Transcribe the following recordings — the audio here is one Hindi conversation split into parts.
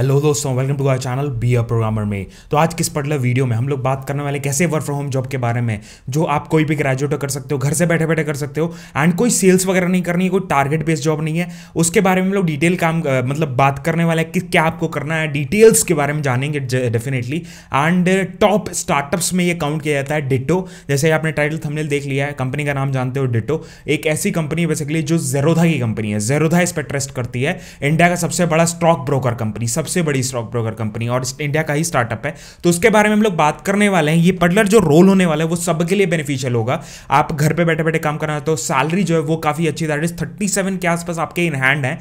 हेलो दोस्तों welcome to our channel be a programmer में तो आज किस पर्टिकुलर वीडियो में हम लोग बात करने वाले कैसे वर्क फ्रॉम होम जॉब के बारे में जो आप कोई भी ग्रेजुएट कर सकते हो घर से बैठे बैठे कर सकते हो एंड कोई सेल्स वगैरह नहीं करनी है कोई टारगेट बेस्ड जॉब नहीं है उसके बारे में हम लोग डिटेल काम मतलब बात करने वाले हैं कि क्या आपको करना है डिटेल्स के बारे में जानेंगे डेफिनेटली एंड टॉप स्टार्टअप्स में ये काउंट किया जाता है डिटो जैसे आपने टाइटल थमनेल देख लिया है कंपनी का नाम जानते हो डिटो एक ऐसी कंपनी बेसिकली जो जेरोधा की कंपनी है जेरोधा इस पर ट्रस्ट करती है इंडिया का सबसे बड़ा स्टॉक ब्रोकर कंपनी सबसे सबसे बड़ी स्टॉक ब्रोकर कंपनी और इंडिया का ही स्टार्टअप है तो उसके बारे में हम लोग बात करने वाले हैं ये पर्टलर जो रोल होने वाला है वो सबके लिए बेनिफिशियल होगा आप घर पर बैठे बैठे काम करना चाहते हो सैलरी जो है वो काफ़ी अच्छी दैट इज थर्टी के आसपास आपके इन हैंड है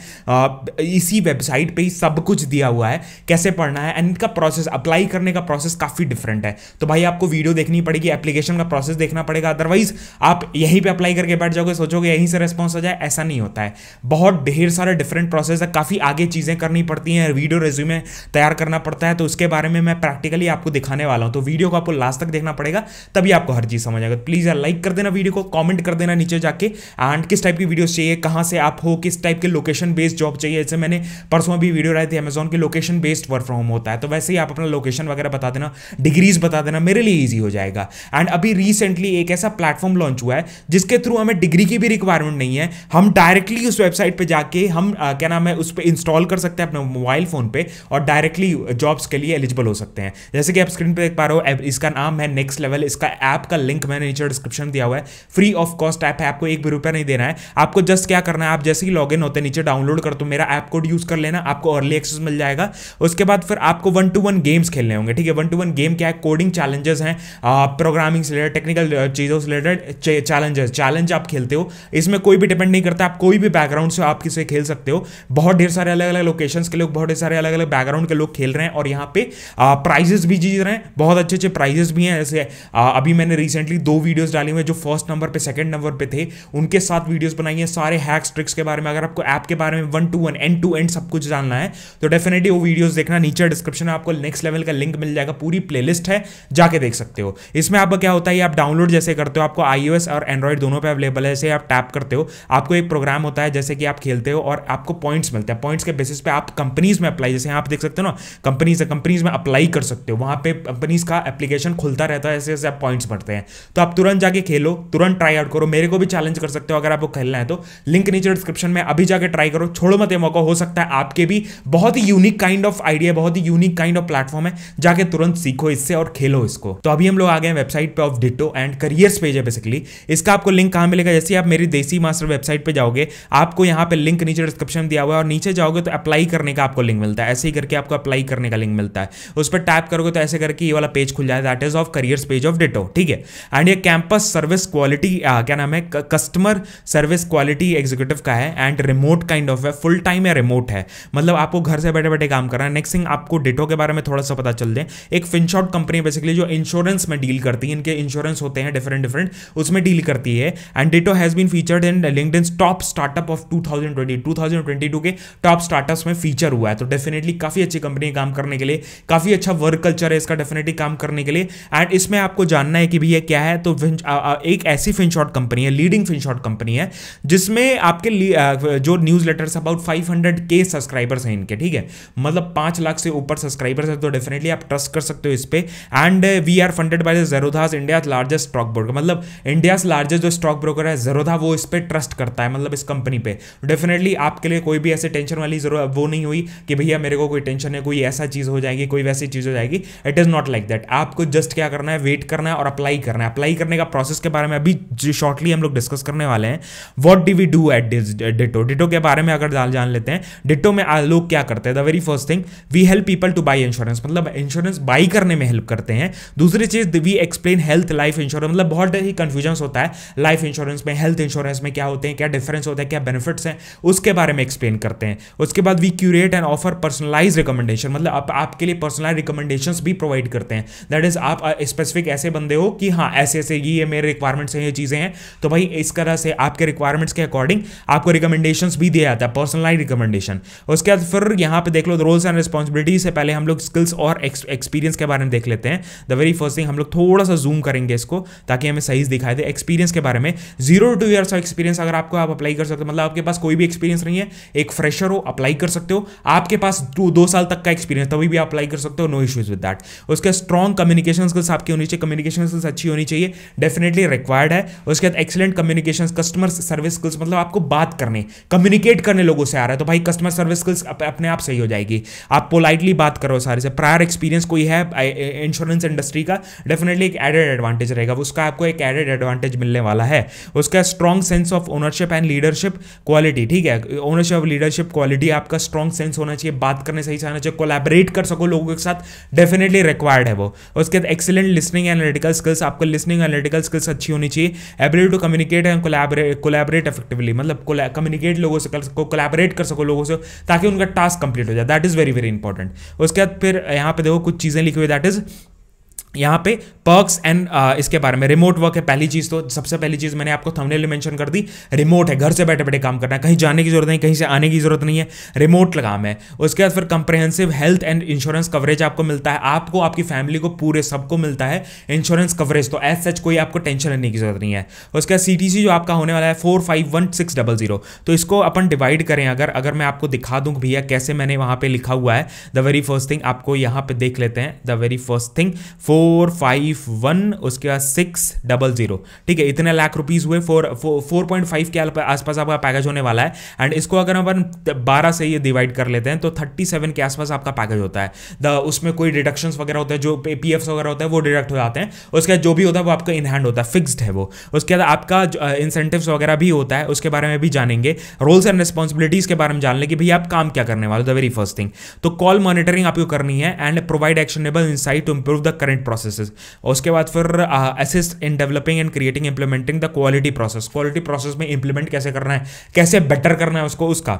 इसी वेबसाइट पर ही सब कुछ दिया हुआ है कैसे पढ़ना है एंड इनका प्रोसेस अप्लाई करने का प्रोसेस काफ़ी डिफरेंट है तो भाई आपको वीडियो देखनी पड़ेगी एप्लीकेशन का प्रोसेस देखना पड़ेगा अदरवाइज आप यहीं पे अप्लाई करके बैठ जाओगे सोचोगे यहीं से रेस्पॉन्स आ जाए ऐसा नहीं होता है बहुत ढेर सारे डिफरेंट प्रोसेस है काफ़ी आगे चीज़ें करनी पड़ती हैं वीडियो रेज्यूमे तैयार करना पड़ता है तो उसके बारे में मैं प्रैक्टिकली आपको दिखाने वाला हूँ तो वीडियो को आपको लास्ट तक देखना पड़ेगा तभी आपको हर चीज़ समझ आएगा प्लीज़ तो यार लाइक कर देना वीडियो को कॉमेंट कर देना नीचे जाके एंड किस टाइप की वीडियो चाहिए कहाँ से आप हो किस टाइप के लोकेशन बेस्ड जॉब चाहिए जैसे मैंने परसों अभी वीडियो डाली थी अमेजोन के location based work from home होता है तो वैसे ही आप अपना लोकेशन वगैरह बता देना डिग्रीज बता देना मेरे लिए ईजी हो जाएगा एंड अभी रिसेंटली एक ऐसा प्लेटफॉर्म लॉन्च हुआ है जिसके थ्रू हमें डिग्री की भी रिक्वायरमेंट नहीं है हम डायरेक्टली उस वेबसाइट पर जाके हम आ, क्या नाम है उस पर इंस्टॉल कर सकते हैं अपने मोबाइल फोन पर पे और डायरेक्टली जॉब्स के लिए एलिजिबल हो सकते हैं जैसे कि आप स्क्रीन पर देख पा रहे हो इसका नाम है नेक्स्ट लेवल इसका ऐप का लिंक मैंने नीचे डिस्क्रिप्शन दिया हुआ है फ्री ऑफ कॉस्ट ऐप है आपको एक भी रुपया नहीं देना है आपको जस्ट क्या करना है आप जैसे ही लॉग होते हैं नीचे डाउनलोड कर दो मेरा ऐप कोड यूज कर लेना आपको अर्ली एक्सेस मिल जाएगा उसके बाद फिर आपको वन टू वन गेम्स खेलने होंगे ठीक है वन टू वन गेम क्या है कोडिंग चैलेंजेस हैं प्रोग्रामिंग से रिलेटेड टेक्निकल चीज़ों से रिलेटेड चैलेंजेस चैलेंज आप खेलते हो इसमें कोई भी डिपेंड नहीं करता आप कोई भी बैकग्राउंड से आप किसे खेल सकते हो बहुत ढेर सारे अलग अलग लोकेशंस के लोग बहुत ढेर सारे अलग अलग अलग बैकग्राउंड के लोग खेल रहे हैं और यहाँ पे प्राइजेस भी जीत रहे हैं बहुत अच्छे अच्छे प्राइजेस भी हैं जैसे अभी मैंने रिसेंटली दो वीडियोज डाली हुई जो फर्स्ट नंबर पर सेकंड नंबर पर थे उनके साथ वीडियोज बनाई हैं सारे हैक्स ट्रिक्स के बारे में अगर आपको ऐप के बारे में one two one and two and सब कुछ जानना है तो डेफिनेटली वो वीडियोज देखना नीचे डिस्क्रिप्शन में आपको नेक्स्ट लेवल का लिंक मिल जाएगा पूरी प्ले है जाके देख सकते हो इसमें आपका क्या होता है आप डाउनलोड जैसे करते हो आपको आईओएस और एंड्रॉइड दोनों पर अवेलेबल है जैसे आप टैप करते हो आपको एक प्रोग्राम होता है जैसे कि आप खेलते हो और आपको पॉइंट्स मिलते हैं पॉइंट्स के बेसिस पे आप कंपनीज में अप्लाई जैसे आप देख सकते हो ना कंपनीज है कंपनीज में अप्लाई कर सकते हो वहां पे कंपनीज का एप्लीकेशन खुलता रहता है ऐसे ऐसे आप पॉइंट्स बढ़ते हैं तो आप तुरंत जाके खेलो तुरंत ट्राई आउट करो मेरे को भी चैलेंज कर सकते हो अगर आपको खेलना है तो लिंक नीचे डिस्क्रिप्शन में अभी जाकर ट्राई करो छोड़ो मत मौका हो सकता है आपके भी बहुत ही यूनिक काइंड ऑफ आइडिया बहुत ही यूनिक काइंड ऑफ प्लेटफॉर्म है जाके तुरंत सीखो इससे और खेलो इसको तो अभी हम लोग आ गए वेबसाइट पर of Ditto and careers page है बेसिकली इसका आपको लिंक कहां मिलेगा जैसे आप मेरी देसी मास्टर वेबसाइट पर जाओगे आपको यहां पर लिंक नीचे डिस्क्रिप्शन दिया हुआ है और नीचे जाओगे तो अप्लाई करने का आपको लिंक मिलता है ऐसे ही करके आपको अप्लाई करने का लिंक मिलता है उस पर टैप करोगे तो ऐसे करके ये वाला पेज खुल जाए that is of careers page of Ditto ठीक है एंड ये कैंपस सर्विस क्वालिटी क्या नाम है कस्टमर सर्विस क्वालिटी एग्जीक्यूटिव का है एंड रिमोट काइंड ऑफ है फुल टाइम या रिमोट है मतलब आपको घर से बैठे बैठे काम करना है नेक्स्ट थिंग आपको डिटो के बारे में थोड़ा सा पता चल दें एक फिनशॉट कंपनी बेसिकली जो इंश्योरेंस में डील करती है इनके इंश्योरेंस होते हैं डिफरेंट डिफरेंट उसमें डील करती है and Ditto has been featured in link top startup of two thousand twenty two के टॉप स्टार्टअप में फीचर हुआ है तो डेफिनेट डेफिनेटली काफ़ी अच्छी कंपनी है काम करने के लिए काफ़ी अच्छा वर्क कल्चर है इसका डेफिनेटली काम करने के लिए एंड इसमें आपको जानना है कि भैया क्या है तो आ, आ, एक ऐसी फिन फिनशॉट कंपनी है लीडिंग फिन फिनशॉट कंपनी है जिसमें आपके आ, जो newsletters about five hundred के सब्सक्राइबर्स हैं इनके ठीक है मतलब पांच लाख से ऊपर सब्सक्राइबर्स है तो डेफिनेटली आप ट्रस्ट कर सकते हो इस पर and we are funded by the Zerodha's India largest stock broker मतलब इंडिया लार्जेस्ट जो स्टॉक ब्रोकर है जरोधा वो इस पर ट्रस्ट करता है मतलब इस कंपनी पर डेफिनेटली आपके लिए कोई भी ऐसे टेंशन वाली जरूरत वो नहीं हुई कि भैया मेरे को कोई टेंशन है कोई ऐसा चीज़ हो जाएगी कोई वैसी चीज़ हो जाएगी it is not like that आपको जस्ट क्या करना है वेट करना है और अप्लाई करना है अप्लाई करने का प्रोसेस के बारे में अभी शॉर्टली हम लोग डिस्कस करने वाले हैं what did we do at ditto ditto के बारे में अगर जान लेते हैं डिटो में लोग क्या करते हैं the very first thing we help people to buy insurance मतलब इंश्योरेंस बाई करने में हेल्प करते हैं दूसरी चीज we explain health life insurance मतलब बहुत ही कंफ्यूजन होता है लाइफ इंश्योरेंस में हेल्थ इंश्योरेंस में क्या होते हैं क्या डिफरेंस होता है क्या बेनिफिट्स हैं उसके बारे में एक्सप्लेन करते हैं उसके बाद we curate and offer person personalize recommendation मतलब आप आपके लिए पर्सनलाइज रिकमेंडेशन भी प्रोवाइड करते हैं दैट इज आप स्पेसिफिक ऐसे बंदे हो कि हाँ ऐसे ऐसे ये मेरे रिक्वायरमेंट्स हैं ये चीज़ें हैं तो भाई इस तरह से आपके रिक्वायरमेंट्स के अकॉर्डिंग आपको रिकमेंडेशन भी दिया जाता है पर्सनलाइज रिकमेंडेशन उसके बाद फिर यहाँ पे देख लो रोल्स एंड रिस्पॉन्सिबिलिटीज से पहले हम लोग स्किल्स और एक्सपीरियंस के बारे में देख लेते हैं द वेरी फर्स्ट थिंग हम लोग थोड़ा सा जूम करेंगे इसको ताकि हमें सही दिखाई दे एक्सपीरियंस के बारे में zero two years of experience अगर आपको आप अप्लाई कर सकते हो मतलब आपके पास कोई भी एक्सपीरियंस नहीं है एक फ्रेशर हो अप्लाई कर सकते हो आपके पास टू दो साल तक का एक्सपीरियंस तभी भी आप अप्लाई कर सकते हो नो इश्यूज विद दैट उसके स्ट्रॉन्ग कम्युनिकेशन स्किल्स आपकी होनी चाहिए कम्युनिकेशन स्किल्स अच्छी होनी चाहिए डेफिनेटली रिक्वायर्ड है उसके बाद excellent communication customer service skills मतलब आपको बात करने कम्युनिकेट करने लोगों से आ रहा है तो भाई कस्टमर सर्विस स्किल्स अपने आप सही हो जाएगी आप पोलाइटली बात करो सारे से प्रायर एक्सपीरियंस कोई है इंश्योरेंस इंडस्ट्री का डेफिनेटली एक एडेड एडवांटेज रहेगा उसका आपको एक एडेड एडवांटेज मिलने वाला है उसका strong sense of ownership and leadership quality ठीक है ओनरशिप ऑफ लीडरशिप क्वालिटी आपका स्ट्रॉन्ग सेंस होना चाहिए बात करने सही चाहना चाहिए कोलैबोरेट कर सको लोगों के साथ डेफिनेटली रिक्वायर्ड है वो उसके बाद एक्सेलेंट लिसनिंग एनालिटिकल स्किल्स आपको लिसनिंग एनालिटिकल स्किल्स अच्छी होनी चाहिए ability to communicate and collaborate effectively मतलब कम्युनिकेट लोगों से कर सको कोलैबोरेट कर सको लोगों से ताकि उनका टास्क कंप्लीट हो जाए that is very very important उसके बाद फिर यहाँ पे देखो कुछ चीज़ें लिखी हुई दैट इज़ यहाँ पे पर्क्स एंड uh, इसके बारे में रिमोट वर्क है पहली चीज़ तो सबसे पहली चीज़ मैंने आपको थंबनेल में मेंशन कर दी रिमोट है घर से बैठे बैठे काम करना है कहीं जाने की जरूरत नहीं कहीं से आने की जरूरत नहीं है रिमोट काम है उसके बाद फिर comprehensive health and insurance coverage आपको मिलता है आपको आपकी फैमिली को पूरे सबको मिलता है इंश्योरेंस कवरेज तो एज सच कोई आपको टेंशन लेने की जरूरत नहीं है उसके बाद सी जो आपका होने वाला है four five one six double zero तो इसको अपन डिवाइड करें अगर अगर मैं आपको दिखा दूँ भैया कैसे मैंने वहाँ पर लिखा हुआ है द वेरी फर्स्ट थिंग आपको यहाँ पर देख लेते हैं the very first thing four four five one उसके बाद सिक्स डबल जीरो ठीक है इतने लाख रुपीज़ हुए फोर फोर पॉइंट फाइव के आसपास आपका पैकेज होने वाला है एंड इसको अगर अपन बारह से ये डिवाइड कर लेते हैं तो थर्टी सेवन के आसपास आपका पैकेज होता है द उसमें कोई डिडक्शंस वगैरह होते हैं जो पी वगैरह होता है वो डिडक्ट हो जाते हैं उसके बाद जो भी होता है वो आपका इनहैंड होता है फिक्सड है वो उसके बाद आपका इंसेंटिव वगैरह भी होता है उसके बारे में भी जानेंगे रोल्स एंड रिस्पॉन्सिबिलिटीज़ के बारे में जान लें कि भाई आप काम क्या करने वाले द वेरी फर्स्ट थिंग तो कॉल मॉनिटरिंग आपको करनी है and provide actionable sight to improve the current processes और उसके बाद फिर assist in developing and creating implementing the quality process quality process में इंप्लीमेंट कैसे करना है कैसे बेटर करना है उसको उसका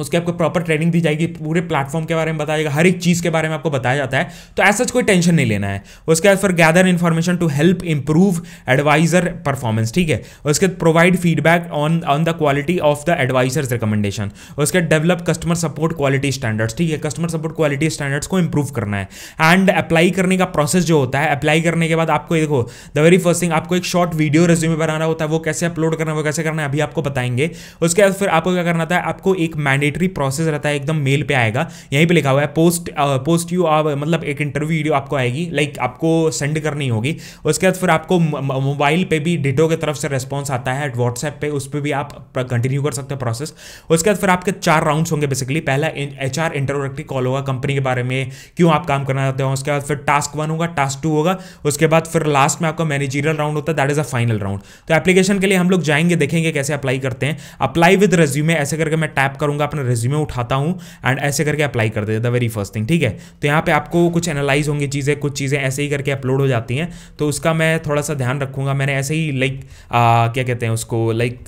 उसके आपको प्रॉपर ट्रेनिंग दी जाएगी पूरे प्लेटफॉर्म के बारे में बताया जाएगा हर एक चीज़ के बारे में आपको बताया जाता है तो ऐसा कोई टेंशन नहीं लेना है उसके बाद फिर gather information to help improve advisor performance ठीक है उसके provide feedback on on the quality of the advisors recommendation उसके develop customer support quality standards ठीक है कस्टमर सपोर्ट क्वालिटी स्टैंडर्ड्स को इंप्रूव करना है एंड अप्लाई करने का प्रोसेस जो होता है अप्लाई करने के बाद आपको देखो द वेरी फर्स्ट थिंग आपको एक शॉर्ट वीडियो रेज्यूमे बनाना होता है वो कैसे अपलोड करना है वो कैसे करना है अभी आपको बताएंगे उसके बाद फिर आपको क्या करना था आपको एक मैंड मैंडेटरी प्रोसेस रहता है एकदम मेल पे आएगा यहीं पे लिखा हुआ है पोस्ट पोस्ट यू आप मतलब एक इंटरव्यू वीडियो आपको आएगी लाइक आपको सेंड करनी होगी उसके बाद फिर आपको मोबाइल पे भी डिटो की तरफ से रेस्पॉन्स आता है व्हाट्सएप पे उस पर भी आप कंटिन्यू कर सकते हैं प्रोसेस उसके बाद फिर आपके चार राउंड्स होंगे बेसिकली पहला एच आर इंटरोडक्टिव कॉल होगा कंपनी के बारे में क्यों आप काम करना चाहते हो उसके बाद फिर टास्क वन होगा टास्क टू होगा उसके बाद फिर लास्ट में आपका मैनेजरियल राउंड होता है that is a final round तो एप्लीकेशन के लिए हम लोग जाएंगे देखेंगे कैसे अप्लाई करते हैं अप्लाई विद रेज्यूमे ऐसे करके मैं टैप करूंगा अपना रेज्यूमे उठाता हूँ एंड ऐसे करके अप्लाई कर देता द वेरी फर्स्ट थिंग ठीक है तो यहाँ पे आपको कुछ एनालाइज होंगी चीज़ें कुछ चीज़ें ऐसे ही करके अपलोड हो जाती हैं तो उसका मैं थोड़ा सा ध्यान रखूँगा मैंने ऐसे ही लाइक क्या कहते हैं उसको like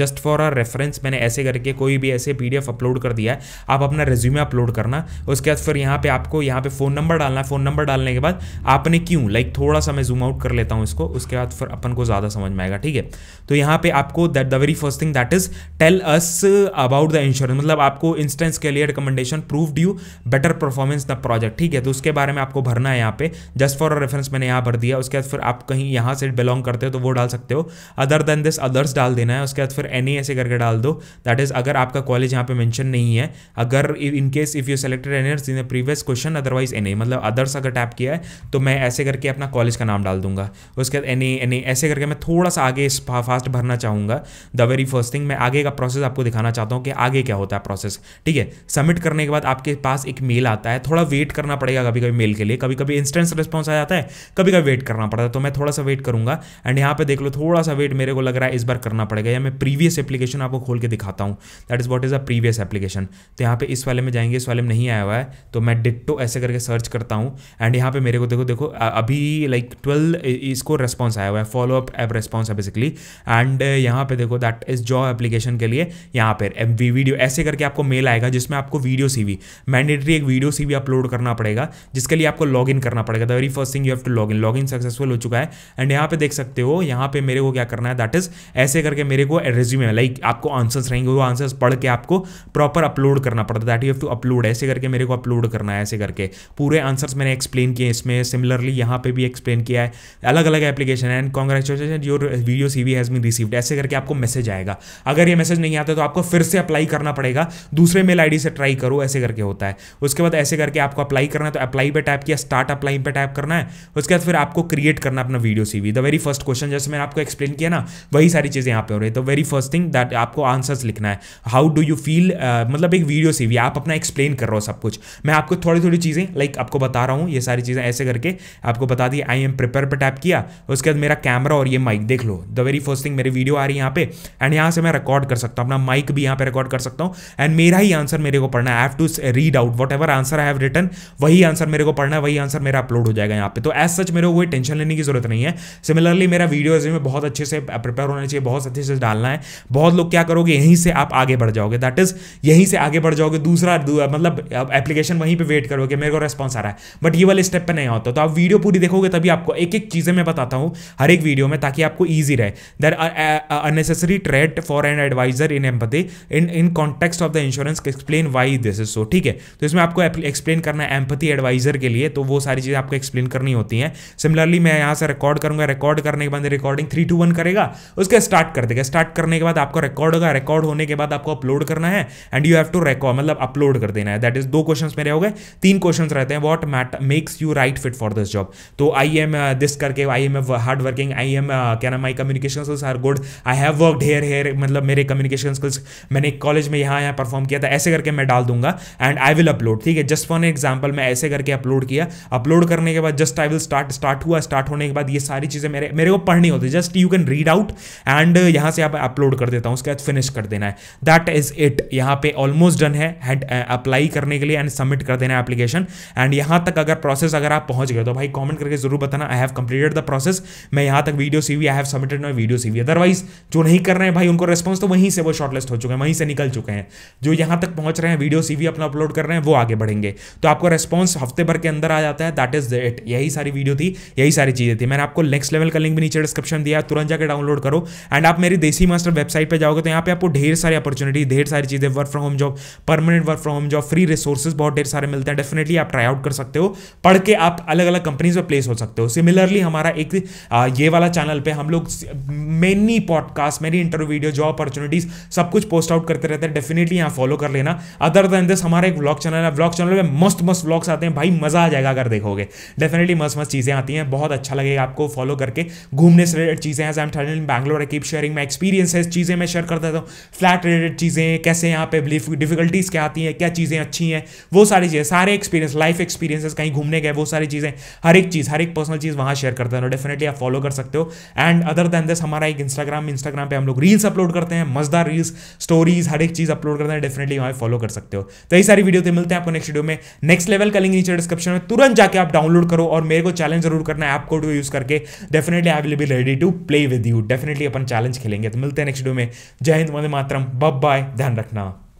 just for a reference मैंने ऐसे करके कोई भी ऐसे पी अपलोड कर दिया है आप अपना रेज्यूमे अपलोड करना उसके बाद फिर यहाँ पर आपको यहाँ पर फ़ोन नंबर डालना फ़ोन नंबर डालने के बाद आपने क्यों लाइक थोड़ा सा मैं जूम आउट कर लेता हूँ इसको उसके बाद फिर अपन को ज़्यादा समझ में आएगा ठीक है तो यहाँ पे आपको that the very first thing that is tell us about the insurance मतलब आपको इंस्टेंस के लिए recommendation prove due better performance the project ठीक है तो उसके बारे में आपको भरना है यहाँ पे जस्ट फॉर रेफरेंस मैंने यहाँ भर दिया उसके बाद फिर आप कहीं यहाँ से बिलोंग करते हो तो वो डाल सकते हो अदर देन दिस अदर्स डाल देना है उसके बाद फिर एनी ऐसे करके डाल दो दैट इज अगर आपका कॉलेज यहाँ पे मैंशन नहीं है अगर in case if you selected answers in the previous question otherwise any मतलब अदर्स अगर टैप किया है तो मैं ऐसे करके अपना कॉलेज का नाम डाल दूंगा उसके बाद एनी एनी ऐसे करके मैं थोड़ा सा आगे फास्ट भरना चाहूँगा द वेरी फर्स्ट थिंग मैं आगे का प्रोसेस आपको दिखाना चाहता हूँ कि आगे क्या होता है होता है प्रोसेस ठीक है सबमिट करने के बाद आपके पास एक मेल आता है थोड़ा वेट करना पड़ेगा कभी कभी मेल के लिए कभी कभी इंस्टेंस रिस्पॉन्स आ जाता है कभी कभी वेट करना पड़ता है तो मैं थोड़ा सा वेट करूंगा एंड यहाँ पे देख लो थोड़ा सा वेट मेरे को लग रहा है इस बार करना पड़ेगा या मैं प्रीवियस एप्लीकेशन आपको खोल के दिखाता हूँ that is what is a previous application तो यहाँ पे इस वाले में जाएंगे इस वाले में नहीं आया हुआ है तो मैं डिट्टो ऐसे करके सर्च करता हूँ एंड यहाँ पे मेरे को देखो देखो अभी लाइक ट्वेल्व इसको रेस्पॉन्स आया हुआ है फॉलो अप एप रेस्पॉन्स है बेसिकली एंड यहाँ पे देखो दैट इज जॉब एप्लीकेशन के लिए यहाँ पर वीडियो ऐसे ऐसे करके आपको मेल आएगा जिसमें आपको वीडियो सीवी मैंडेटरी एक वीडियो सीवी अपलोड करना पड़ेगा जिसके लिए आपको लॉग इन करना पड़ेगा the very first thing you have to log in log in successful हो चुका है एंड यहाँ पे देख सकते हो यहाँ पे मेरे को क्या करना है दैट इज ऐसे करके मेरे को रेज्यूमे लाइक आपको आंसर्स रहेंगे वो आंसर्स पढ़ के आपको प्रॉपर अपलोड करना पड़ता है that you have to upload ऐसे करके मेरे को अपलोड करना है ऐसे करके पूरे आंसर्स मैंने एक्सप्लेन किए इसमें सिमिलरली यहाँ पे भी एक्सप्लेन किया है अलग अलग application and congratulation your video C V has been received ऐसे करके आपको मैसेज आएगा अगर ये मैसेज नहीं आता तो आपको फिर से अप्लाई करना पड़ेगा पड़ेगा दूसरे मेल आईडी से ट्राई करो ऐसे करके होता है उसके बाद ऐसे करके आपको अप्लाई करना है तो अप्लाई पे टैप किया स्टार्ट अप्लाई पे टाइप करना है उसके बाद फिर आपको क्रिएट करना अपना video CV the very first question जैसे मैंने आपको एक्सप्लेन किया ना वही सारी चीज़ें यहाँ पे हो रही है तो वेरी फर्स्ट थिंग दैट आपको आंसर्स लिखना है हाउ डू यू फील मतलब एक वीडियो सीवी आप अपना एक्सप्लेन कर रहे हो सब कुछ मैं आपको थोड़ी थोड़ी चीज़ें लाइक आपको बता रहा हूँ ये सारी चीज़ें ऐसे करके आपको बता दी आई एम प्रिपेयर पर टैप किया उसके बाद मेरा कैमरा और ये माइक देख लो द वेरी फर्स्ट थिंग मेरी वीडियो आ रही है यहाँ पे एंड यहाँ से मैं रिकॉर्ड कर सकता हूँ अपना माइक भी यहाँ पे रिकॉर्ड कर सकता हूँ हूँ एंड मेरा ही आंसर मेरे को पढ़ना है I have to read out whatever answer I have written वही आंसर मेरे को पढ़ना है वही आंसर मेरा अपलोड हो जाएगा यहाँ पे तो एज सच मेरे को कोई टेंशन लेने की जरूरत नहीं है सिमिलरली मेरा वीडियो में बहुत अच्छे से प्रिपेयर होना चाहिए बहुत अच्छे से डालना है बहुत लोग क्या करोगे यहीं से आप आगे बढ़ जाओगे दैट इज यहीं से आगे बढ़ जाओगे दूसरा मतलब एप्लीकेशन वहीं पर वेट करोगे मेरे को रेस्पॉन्स आ रहा है बट ये वाले स्टेप पर नहीं होता तो आप वीडियो पूरी देखोगे तभी आपको एक एक चीज़ें मैं बताता हूँ हर एक वीडियो में ताकि आपको ईजी रहे there unnecessary trade for an advisor in empathy in in context of the insurance explain why this is so ठीक है तो इसमें आपको एक्सप्लेन करना है एम्पथी एडवाइजर के लिए तो वो सारी चीज़ें आपको एक्सप्लेन करनी होती हैं सिमिलरली मैं यहाँ से रिकॉर्ड करूँगा रिकॉर्ड करने के बाद रिकॉर्डिंग थ्री टू वन करेगा उसके स्टार्ट कर देगा स्टार्ट करने के बाद आपको रिकॉर्ड होगा रिकॉर्ड होने के बाद आपको अपलोड करना है and you have to record मतलब अपलोड कर देना है दैट इज दो क्वेश्चन मेरे हो गए तीन क्वेश्चन रहते हैं what mat makes you right fit for this job तो आई एम दिस करके I am hard working I am क्या नाम my communication skills are good I have work here here मतलब मेरे कम्युनिकेशन स्किल्स मैंने कॉलेज में हाँ, यहाँ यहाँ परफॉर्म किया था ऐसे करके मैं डाल दूंगा एंड आई विल अपलोड ठीक है जस्ट फॉर एग्जाम्पल मैं ऐसे करके अपलोड किया अपलोड करने के बाद just I will start start हुआ स्टार्ट होने के बाद ये सारी चीज़ें मेरे मेरे को पढ़नी होती just you can read out and यहाँ से आप अपलोड कर देता हूँ उसके बाद फिनिश कर देना है दैट इज इट यहाँ पे ऑलमोस्ट डन है अप्लाई uh, करने के लिए एंड सबमिट कर देना है एप्लीकेशन एंड यहाँ तक अगर प्रोसेस अगर आप पहुंच गए तो भाई कॉमेंट करके जरूर बताना I have completed the process मैं यहाँ तक video CV I have submitted my video CV otherwise जो नहीं कर रहे हैं भाई उनको रिस्पॉन्स तो वहीं से वो शॉर्टलिस्ट हो चुके हैं वहीं से निकल चुके हैं हैं जो यहां तक पहुंच रहे हैं वीडियो सीवी अपना अपलोड कर रहे हैं वो आगे बढ़ेंगे तो आपको रेस्पॉन्स हफ्ते भर के अंदर आ जाता है दैट इज इट यही सारी वीडियो थी यही सारी चीज़ें थी मैंने आपको नेक्स्ट लेवल का लिंक भी नीचे डिस्क्रिप्शन दिया तुरंत जाकर डाउनलोड करो एंड आप मेरी देसी मास्टर वेबसाइट पर जाओगे तो यहाँ पे आपको ढेर सारी अपॉर्चुनिटी ढेर सारी चीज़ें work from home job permanent work from home job free resources बहुत ढेर सारे मिलते हैं डेफिनेटली आप ट्राई आउट कर सकते हो पढ़ के आप अलग अलग कंपनीज में प्लेस हो सकते हो सिमिलरली हमारा एक ये वाला चैनल पर हम लोग many podcast many interview video job opportunities सब कुछ पोस्ट आउट करते रहते हैं डेफिनेटली यहाँ फॉलो कर लेना अदर देन दिस हमारा एक ब्लॉग चैनल है ब्लॉग चैनल में मस्त मस्त ब्लॉग्स आते हैं भाई मजा आ जाएगा अगर देखोगे डेफिनेटली मस्त मस्त चीज़ें आती हैं बहुत अच्छा लगेगा आपको फॉलो करके घूमने से रिलेटेड चीज़ें हैं am third Bangalore I keep sharing my experiences चीज़ें मैं शेयर कर देता हूँ फ्लैट रिलेटेड चीज़ें कैसे यहाँ पे डिफिकल्टीज़ क्या आती हैं क्या चीज़ें अच्छी हैं वो सारी चीज़ें सारे एक्सपीरियंस लाइफ एक्सपीरियंसेस कहीं घूमने गए वो सारी चीज़ें हर एक चीज़ हर एक पर्सनल चीज़ वहाँ शेयर करते हैं डेफिनेटली तो आप फॉलो कर सकते हो एंड अदर देन दिस हमारा एक इंस्टाग्राम इंस्टाग्राम पे हम लोग रील्स अपलोड करते हैं मजदार रील्स स्टोरीज हर एक चीज़ अपलोड करना है डेफिनेटली वहाँ फॉलो कर सकते हो तो यही सारी वीडियो तो मिलते हैं आपको नेक्स्ट वीडियो में नेक्स्ट लेवल का लिंक नीचे डिस्क्रिप्शन में तुरंत जाकर आप डाउनलोड करो और मेरे को चैलेंज जरूर करना है ऐप कोड को यूज करके definitely I will be ready to play with you definitely अपन चैलेंज खेलेंगे तो मिलते हैं नेक्स्ट वीडियो में जय हिंद वंदे मातरम बब बाय ध्यान रखना